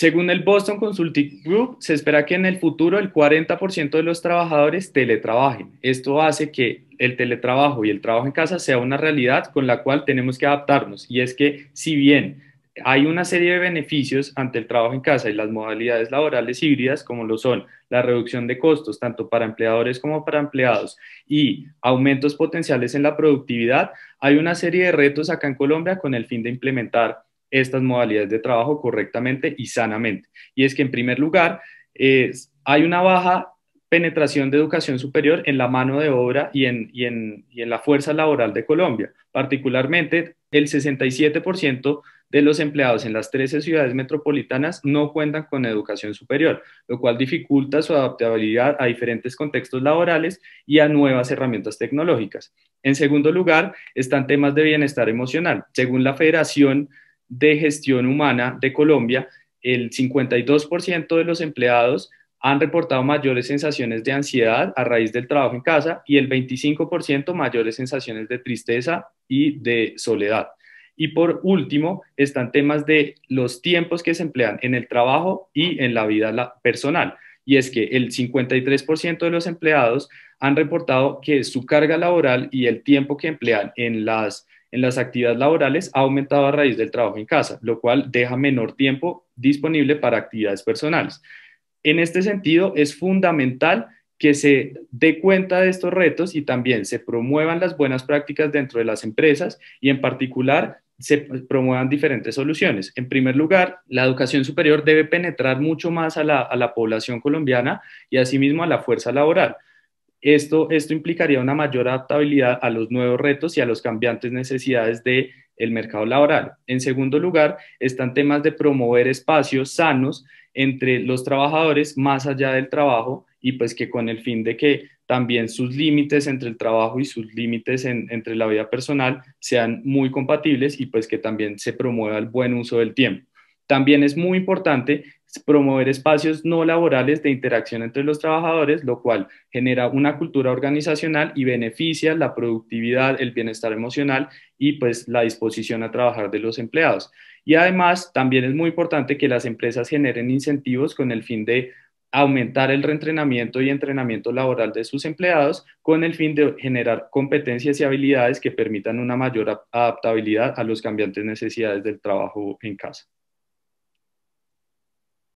Según el Boston Consulting Group, se espera que en el futuro el 40% de los trabajadores teletrabajen. Esto hace que el teletrabajo y el trabajo en casa sea una realidad con la cual tenemos que adaptarnos. Y es que si bien hay una serie de beneficios ante el trabajo en casa y las modalidades laborales híbridas, como lo son la reducción de costos tanto para empleadores como para empleados y aumentos potenciales en la productividad, hay una serie de retos acá en Colombia con el fin de implementar estas modalidades de trabajo correctamente y sanamente. Y es que, en primer lugar, hay una baja penetración de educación superior en la mano de obra y en, y en la fuerza laboral de Colombia. Particularmente, el 67% de los empleados en las 13 ciudades metropolitanas no cuentan con educación superior, lo cual dificulta su adaptabilidad a diferentes contextos laborales y a nuevas herramientas tecnológicas. En segundo lugar, están temas de bienestar emocional. Según la Federación de Gestión Humana de Colombia, el 52% de los empleados han reportado mayores sensaciones de ansiedad a raíz del trabajo en casa y el 25% mayores sensaciones de tristeza y de soledad. Y por último, están temas de los tiempos que se emplean en el trabajo y en la vida personal. Y es que el 53% de los empleados han reportado que su carga laboral y el tiempo que emplean en las en las actividades laborales ha aumentado a raíz del trabajo en casa, lo cual deja menor tiempo disponible para actividades personales. En este sentido, es fundamental que se dé cuenta de estos retos y también se promuevan las buenas prácticas dentro de las empresas y en particular se promuevan diferentes soluciones. En primer lugar, la educación superior debe penetrar mucho más a la, a la población colombiana y asimismo a la fuerza laboral. Esto, implicaría una mayor adaptabilidad a los nuevos retos y a los cambiantes necesidades del mercado laboral. En segundo lugar, están temas de promover espacios sanos entre los trabajadores más allá del trabajo y pues que con el fin de que también sus límites entre el trabajo y sus límites entre la vida personal sean muy compatibles y pues que también se promueva el buen uso del tiempo. También es muy importante promover espacios no laborales de interacción entre los trabajadores, lo cual genera una cultura organizacional y beneficia la productividad, el bienestar emocional y pues la disposición a trabajar de los empleados. Y además, también es muy importante que las empresas generen incentivos con el fin de aumentar el reentrenamiento y entrenamiento laboral de sus empleados con el fin de generar competencias y habilidades que permitan una mayor adaptabilidad a los cambiantes necesidades del trabajo en casa.